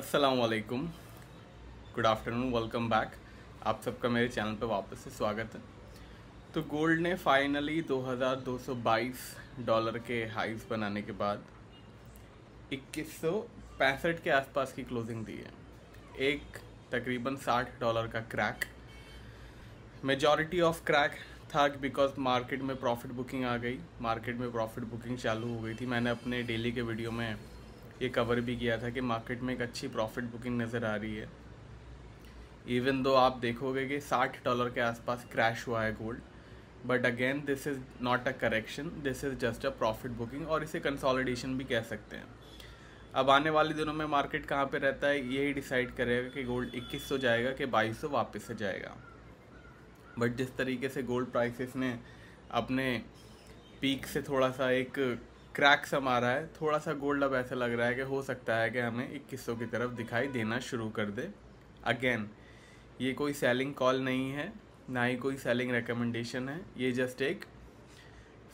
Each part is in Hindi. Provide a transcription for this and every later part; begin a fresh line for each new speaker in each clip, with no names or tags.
असलकुम गुड आफ्टरनून वेलकम बैक आप सबका मेरे चैनल पर वापस से स्वागत है तो गोल्ड ने फाइनली 2222 डॉलर के हाइस बनाने के बाद इक्कीस के आसपास की क्लोजिंग दी है एक तकरीबन 60 डॉलर का क्रैक मेजॉरिटी ऑफ क्रैक था बिकॉज मार्केट में प्रॉफिट बुकिंग आ गई मार्केट में प्रॉफिट बुकिंग चालू हो गई थी मैंने अपने डेली के वीडियो में ये कवर भी किया था कि मार्केट में एक अच्छी प्रॉफिट बुकिंग नज़र आ रही है इवन दो आप देखोगे कि 60 डॉलर के आसपास क्रैश हुआ है gold but again this is not a correction this is just a profit booking और इसे कंसोलिडेशन भी कह सकते हैं अब आने वाले दिनों में मार्केट कहाँ पे रहता है यही डिसाइड करेगा कि गोल्ड 2100 जाएगा कि 2200 वापस से जाएगा बट जिस तरीके से गोल्ड प्राइसेस ने अपने पीक से थोड़ा सा एक क्रैक आ रहा है थोड़ा सा गोल्ड अब ऐसा लग रहा है कि हो सकता है कि हमें किस्सों की तरफ दिखाई देना शुरू कर दे अगेन ये कोई सेलिंग कॉल नहीं है ना ही कोई सेलिंग रिकमेंडेशन है ये जस्ट एक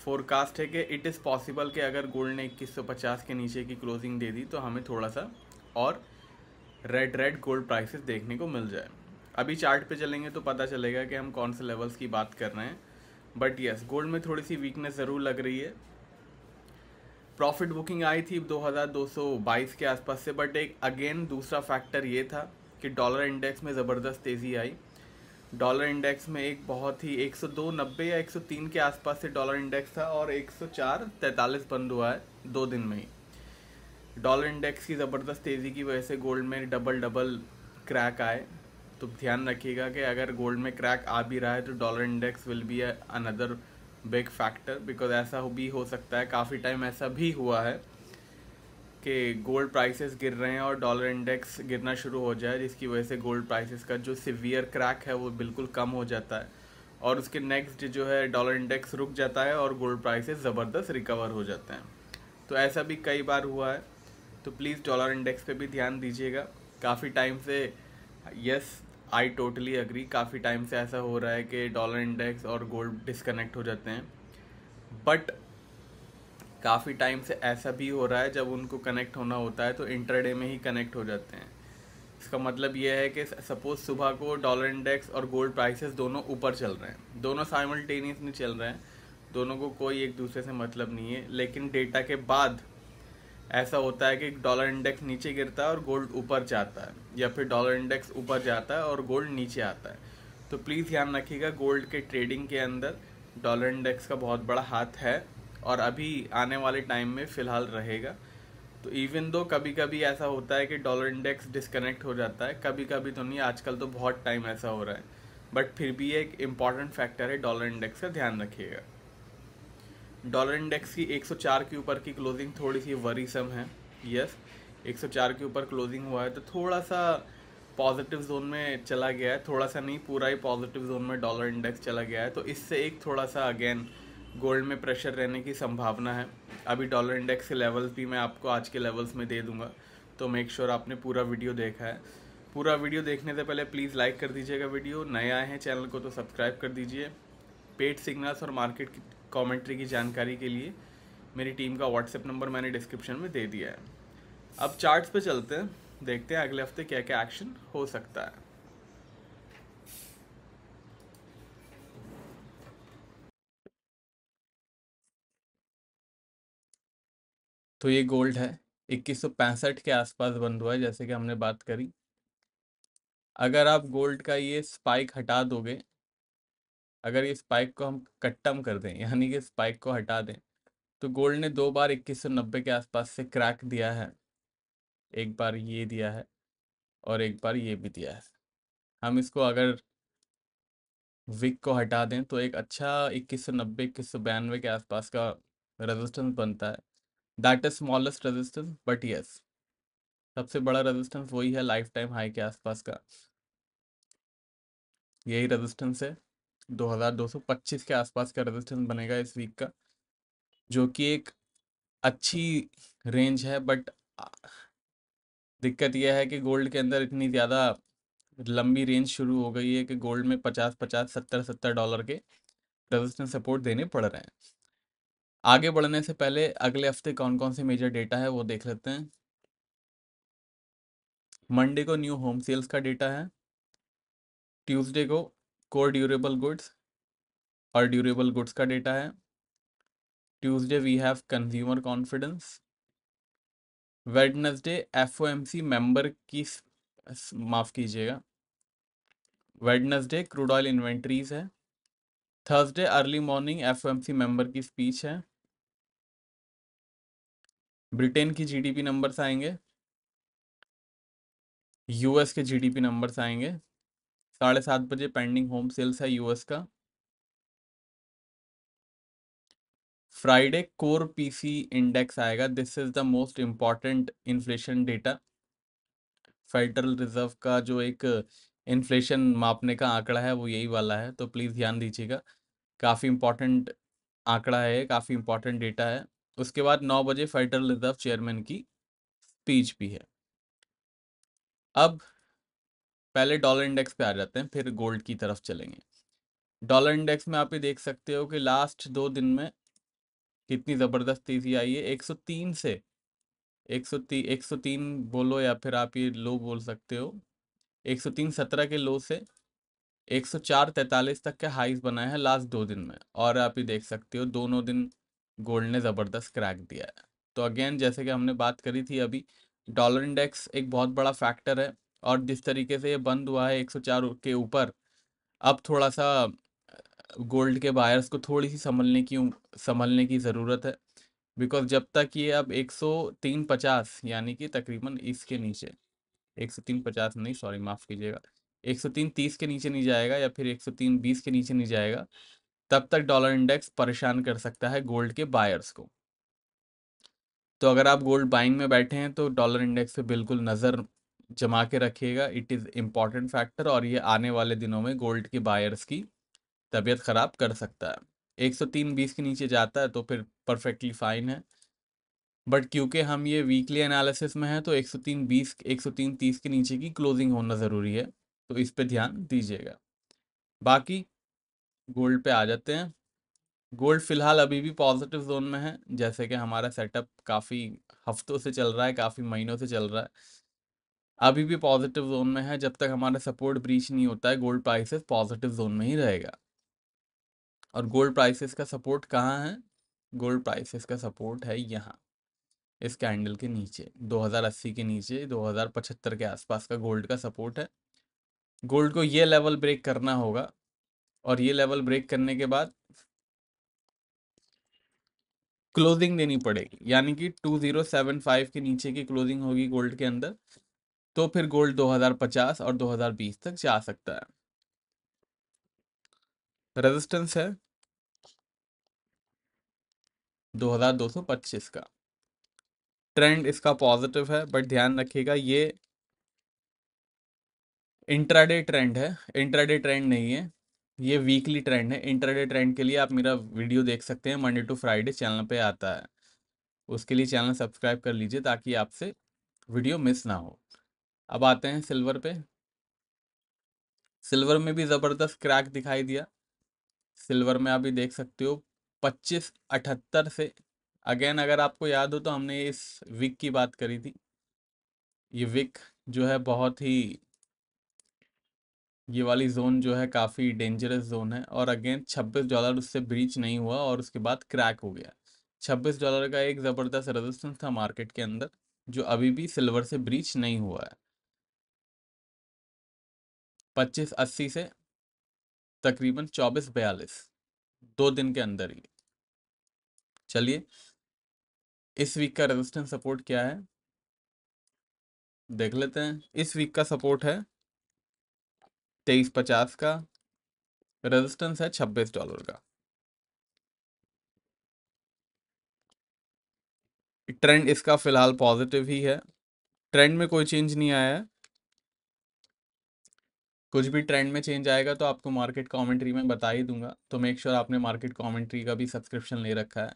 फोरकास्ट है कि इट इज़ पॉसिबल कि अगर गोल्ड ने 2150 के नीचे की क्लोजिंग दे दी तो हमें थोड़ा सा और रेड रेड गोल्ड प्राइसेस देखने को मिल जाए अभी चार्ट पे चलेंगे तो पता चलेगा कि हम कौन से लेवल्स की बात कर रहे हैं बट यस गोल्ड में थोड़ी सी वीकनेस ज़रूर लग रही है प्रॉफिट बुकिंग आई थी 2222 के आसपास से बट एक अगेन दूसरा फैक्टर ये था कि डॉलर इंडेक्स में ज़बरदस्त तेज़ी आई डॉलर इंडेक्स में एक बहुत ही 102 या 103 के आसपास से डॉलर इंडेक्स था और 104 43 बंद हुआ है दो दिन में ही डॉलर इंडेक्स की ज़बरदस्त तेज़ी की वजह से गोल्ड में डबल डबल क्रैक आए तो ध्यान रखिएगा कि अगर गोल्ड में क्रैक आ भी रहा है तो dollar index will be another big factor because ऐसा भी हो सकता है काफ़ी टाइम ऐसा भी हुआ है कि गोल्ड प्राइसेस गिर रहे हैं और डॉलर इंडेक्स गिरना शुरू हो जाए जिसकी वजह से गोल्ड प्राइसेस का जो सिवियर क्रैक है वो बिल्कुल कम हो जाता है और उसके नेक्स्ट जो है डॉलर इंडेक्स रुक जाता है और गोल्ड प्राइसेस ज़बरदस्त रिकवर हो जाते हैं तो ऐसा भी कई बार हुआ है तो प्लीज़ डॉलर इंडेक्स पे भी ध्यान दीजिएगा काफ़ी टाइम से यस आई टोटली अग्री काफ़ी टाइम से ऐसा हो रहा है कि डॉलर इंडेक्स और गोल्ड डिसकनेक्ट हो जाते हैं बट काफ़ी टाइम से ऐसा भी हो रहा है जब उनको कनेक्ट होना होता है तो इंटरडे में ही कनेक्ट हो जाते हैं इसका मतलब यह है कि सपोज़ सुबह को डॉलर इंडेक्स और गोल्ड प्राइसेस दोनों ऊपर चल रहे हैं दोनों साइमल्टेनियसली चल रहे हैं दोनों को कोई एक दूसरे से मतलब नहीं है लेकिन डेटा के बाद ऐसा होता है कि डॉलर इंडेक्स नीचे गिरता है और गोल्ड ऊपर जाता है या फिर डॉलर इंडेक्स ऊपर जाता है और गोल्ड नीचे आता है तो प्लीज़ ध्यान रखिएगा गोल्ड के ट्रेडिंग के अंदर डॉलर इंडेक्स का बहुत बड़ा हाथ है और अभी आने वाले टाइम में फ़िलहाल रहेगा तो इवन दो कभी कभी ऐसा होता है कि डॉलर इंडेक्स डिस्कनेक्ट हो जाता है कभी कभी तो नहीं आजकल तो बहुत टाइम ऐसा हो रहा है बट फिर भी एक इम्पॉर्टेंट फैक्टर है डॉलर इंडेक्स का ध्यान रखिएगा डॉलर इंडेक्स की 104 के ऊपर की क्लोजिंग थोड़ी सी वरीसम है यस 104 के ऊपर क्लोजिंग हुआ है तो थोड़ा सा पॉजिटिव जोन में चला गया है थोड़ा सा नहीं पूरा ही पॉजिटिव जोन में डॉलर इंडेक्स चला गया है तो इससे एक थोड़ा सा अगेन गोल्ड में प्रेशर रहने की संभावना है अभी डॉलर इंडेक्स के लेवल्स भी मैं आपको आज के लेवल्स में दे दूंगा तो मेक श्योर sure आपने पूरा वीडियो देखा है पूरा वीडियो देखने से पहले प्लीज़ लाइक कर दीजिएगा वीडियो नए आए हैं चैनल को तो सब्सक्राइब कर दीजिए पेड सिग्नल्स और मार्केट कॉमेंट्री की जानकारी के लिए मेरी टीम का व्हाट्सएप नंबर मैंने डिस्क्रिप्शन में दे दिया है अब चार्ट्स पे चलते हैं देखते हैं अगले हफ्ते क्या क्या एक्शन हो सकता है तो ये गोल्ड है इक्कीस के आसपास बंद हुआ है जैसे कि हमने बात करी अगर आप गोल्ड का ये स्पाइक हटा दोगे अगर ये स्पाइक को हम कट्टम कर दें यानी कि स्पाइक को हटा दें तो गोल्ड ने दो बार नब्बे के आसपास से क्रैक दिया है एक बार ये दिया है और एक बार ये भी दिया है हम इसको अगर विक को हटा दें तो एक अच्छा इक्कीस सौ नब्बे इक्कीस सौ बयानवे के आसपास का रेजिस्टेंस बनता है that is smallest resistance but yes सबसे बड़ा रेजिस्टेंस वही है लाइफ टाइम हाई के आसपास का यही रेजिस्टेंस है 2225 के आसपास का रेजिस्टेंस बनेगा इस वीक का जो कि एक अच्छी रेंज है बट दिक्कत यह है कि गोल्ड के अंदर इतनी ज़्यादा लंबी रेंज शुरू हो गई है कि गोल्ड में पचास पचास सत्तर सत्तर डॉलर के रेजिस्टेंस सपोर्ट देने पड़ रहे हैं आगे बढ़ने से पहले अगले हफ्ते कौन कौन से मेजर डेटा है वो देख लेते हैं मंडे को न्यू होम सेल्स का डेटा है ट्यूसडे को कोर ड्यूरेबल गुड्स और ड्यूरेबल गुड्स का डेटा है Tuesday we have consumer confidence Wednesday F O M C member की माफ़ कीजिएगा वेडनेसडे क्रूड ऑयल इन्वेंट्रीज है Thursday early morning F O M C member की स्पीच है ब्रिटेन की जी डी पी नंबर्स आएंगे यूएस के जी डी पी नंबर्स आएंगे साढ़े सात बजे पेंडिंग होम सेल्स है यूएस का फ्राइडे कोर पीसी इंडेक्स आएगा this is the most important inflation data Federal Reserve का जो एक इन्फ्लेशन मापने का आंकड़ा है वो यही वाला है तो प्लीज़ ध्यान दीजिएगा काफ़ी इंपॉर्टेंट आंकड़ा है काफ़ी इंपॉर्टेंट डेटा है उसके बाद नौ बजे फेडरल रिजर्व चेयरमैन की स्पीच भी है अब पहले डॉलर इंडेक्स पे आ जाते हैं फिर गोल्ड की तरफ चलेंगे डॉलर इंडेक्स में आप ये देख सकते हो कि लास्ट दो दिन में कितनी ज़बरदस्त तेज़ी आई है 103 से 103 103 बोलो या फिर आप ये लो बोल सकते हो 103 17 के लो से 104 तैंतालीस तक के हाइस बनाए हैं लास्ट दो दिन में और आप ये देख सकते हो दोनों दिन गोल्ड ने ज़बरदस्त क्रैक दिया है तो अगेन जैसे कि हमने बात करी थी अभी डॉलर इंडेक्स एक बहुत बड़ा फैक्टर है और जिस तरीके से ये बंद हुआ है 104 के ऊपर अब थोड़ा सा गोल्ड के बायर्स को थोड़ी सी संभलने की संभलने की ज़रूरत है बिकॉज जब तक ये अब एक सौ तीन पचास यानी कि तकरीबन इसके नीचे एक सौ तीन पचास नहीं सॉरी माफ़ कीजिएगा एक सौ तीन तीस के नीचे नहीं जाएगा या फिर एक सौ तीन बीस के नीचे नहीं जाएगा तब तक डॉलर इंडेक्स परेशान कर सकता है गोल्ड के बायर्स को तो अगर आप गोल्ड बाइंग में बैठे हैं तो डॉलर इंडेक्स पे बिल्कुल नज़र जमा के रखिएगा इट इज़ इम्पॉर्टेंट फैक्टर और ये आने वाले दिनों में गोल्ड के बायर्स की तबीयत ख़राब कर सकता है एक सौ तीन बीस के नीचे जाता है तो फिर परफेक्टली फाइन है बट क्योंकि हम ये वीकली एनालिसिस में है तो एक सौ तीन बीस एक सौ तीन तीस के नीचे की क्लोजिंग होना ज़रूरी है तो इस पर ध्यान दीजिएगा बाकी गोल्ड पे आ जाते हैं गोल्ड फिलहाल अभी भी पॉजिटिव जोन में है जैसे कि हमारा सेटअप काफ़ी हफ्तों से चल रहा है काफ़ी महीनों से चल रहा है अभी भी पॉजिटिव जोन में है जब तक हमारा सपोर्ट ब्रीच नहीं होता है गोल्ड प्राइसेस पॉजिटिव जोन में ही रहेगा और गोल्ड प्राइसेस का सपोर्ट कहाँ है गोल्ड प्राइसेस का सपोर्ट है यहाँ इस कैंडल के नीचे 2080 के नीचे 2075 के आसपास का गोल्ड का सपोर्ट है गोल्ड को ये लेवल ब्रेक करना होगा और ये लेवल ब्रेक करने के बाद क्लोजिंग देनी पड़ेगी यानी कि 2075 के नीचे की क्लोजिंग होगी गोल्ड के अंदर तो फिर गोल्ड 2050 और 2020 तक जा सकता है रेजिस्टेंस है 2225 का ट्रेंड इसका पॉजिटिव है बट ध्यान रखिएगा ये इंट्राडे ट्रेंड है इंट्राडे ट्रेंड नहीं है ये वीकली ट्रेंड है इंट्राडे ट्रेंड के लिए आप मेरा वीडियो देख सकते हैं मंडे टू फ्राइडे चैनल पे आता है उसके लिए चैनल सब्सक्राइब कर लीजिए ताकि आपसे वीडियो मिस ना हो अब आते हैं सिल्वर पे सिल्वर में भी ज़बरदस्त क्रैक दिखाई दिया सिल्वर में आप देख सकते हो पच्चीस अठहत्तर से अगेन अगर आपको याद हो तो हमने इस विक की बात करी थी ये विक जो है बहुत ही ये वाली जोन जो है काफ़ी डेंजरस जोन है और अगेन छब्बीस डॉलर उससे ब्रीच नहीं हुआ और उसके बाद क्रैक हो गया छब्बीस डॉलर का एक ज़बरदस्त रेजिस्टेंस था मार्केट के अंदर जो अभी भी सिल्वर से ब्रीच नहीं हुआ है पच्चीस अस्सी से तकरीबन चौबीस बयालीस दो दिन के अंदर ही चलिए इस वीक का रेजिस्टेंस सपोर्ट क्या है देख लेते हैं इस वीक का सपोर्ट है तेईस पचास का रेजिस्टेंस है छब्बीस डॉलर का ट्रेंड इसका फिलहाल पॉजिटिव ही है ट्रेंड में कोई चेंज नहीं आया है कुछ भी ट्रेंड में चेंज आएगा तो आपको मार्केट कॉमेंट्री में बता ही दूंगा तो मेक श्योर sure आपने मार्केट कॉमेंट्री का भी सब्सक्रिप्शन ले रखा है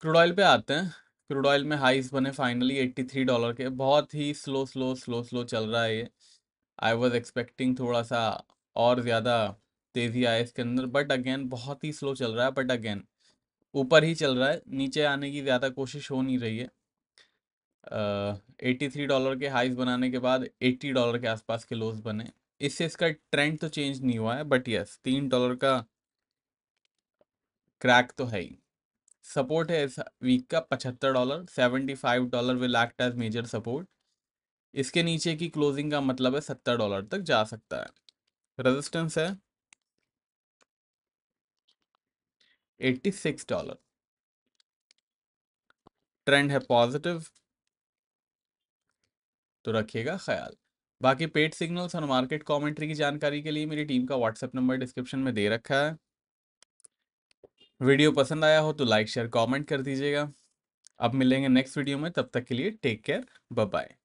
क्रूड ऑयल पे आते हैं क्रूड ऑयल में हाइस बने फाइनली 83 डॉलर के बहुत ही स्लो स्लो स्लो स्लो चल रहा है ये आई वॉज एक्सपेक्टिंग थोड़ा सा और ज़्यादा तेज़ी आए इसके अंदर बट अगेन बहुत ही स्लो चल रहा है बट अगेन ऊपर ही चल रहा है नीचे आने की ज़्यादा कोशिश हो नहीं रही है एट्टी थ्री डॉलर के हाइस बनाने के बाद एट्टी डॉलर के आसपास के लोज बने इससे इसका ट्रेंड तो चेंज नहीं हुआ है बट यस तीन डॉलर का क्रैक तो है ही सपोर्ट है इस वीक का पचहत्तर dollar seventy five dollar will act as major support इसके नीचे की क्लोजिंग का मतलब है सत्तर डॉलर तक जा सकता है रेजिस्टेंस है एट्टी सिक्स डॉलर ट्रेंड है पॉजिटिव तो रखिएगा ख्याल बाकी पेड सिग्नल्स और मार्केट कमेंट्री की जानकारी के लिए मेरी टीम का व्हाट्सएप नंबर डिस्क्रिप्शन में दे रखा है वीडियो पसंद आया हो तो लाइक शेयर कमेंट कर दीजिएगा अब मिलेंगे नेक्स्ट वीडियो में तब तक के लिए टेक केयर बाय